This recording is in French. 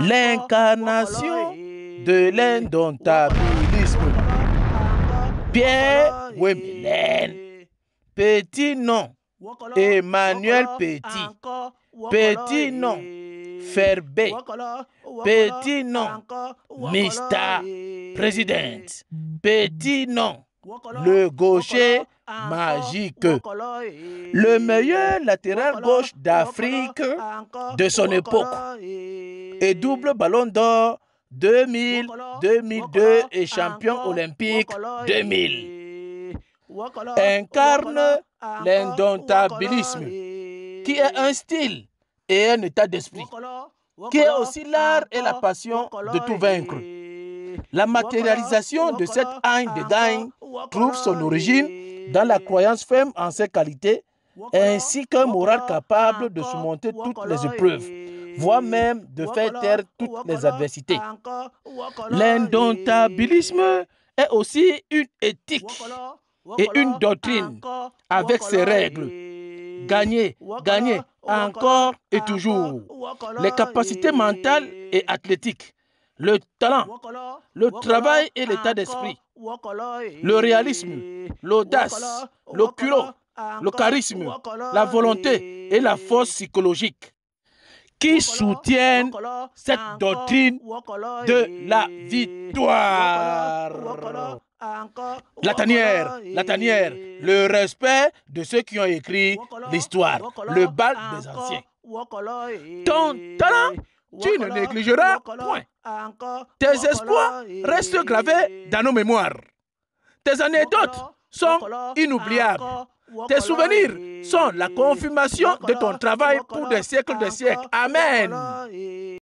L'incarnation de eh, l'indomptabilisme. Pierre eh, Petit nom. Emmanuel Petit. Petit nom. Ferbé. Eh, Petit nom. Mista. Président. Petit nom. Le gaucher magique. Eh, Le meilleur latéral gauche d'Afrique de son époque eh. et double ballon d'or 2000, 2002 et champion olympique 2000. Eh. Incarne l'indomptabilisme, qui est un style et un état d'esprit, qui est aussi l'art et la passion de tout vaincre. La matérialisation de cette haine de dingue trouve son origine dans la croyance ferme en ses qualités, ainsi qu'un moral capable de surmonter toutes les épreuves, eh, voire même de faire taire toutes les adversités. L'indomptabilisme eh. est aussi une éthique et une doctrine avec ses règles. Eh. Gagner, gagner, encore et toujours. Les capacités mentales et athlétiques, le talent, le travail et l'état d'esprit le réalisme, eh, l'audace, le culot, le charisme, la volonté et la eh, force psychologique qui soutiennent cette doctrine de eh, la victoire. La tanière, la tanière, le respect de ceux qui ont écrit l'histoire, le bal des anciens. Ton talent tu ne négligeras point. Tes espoirs eh, restent gravés dans nos mémoires. Tes anecdotes sont inoubliables. Tes souvenirs eh, sont la confirmation de ton travail pour des siècles de siècles. Amen. Eh.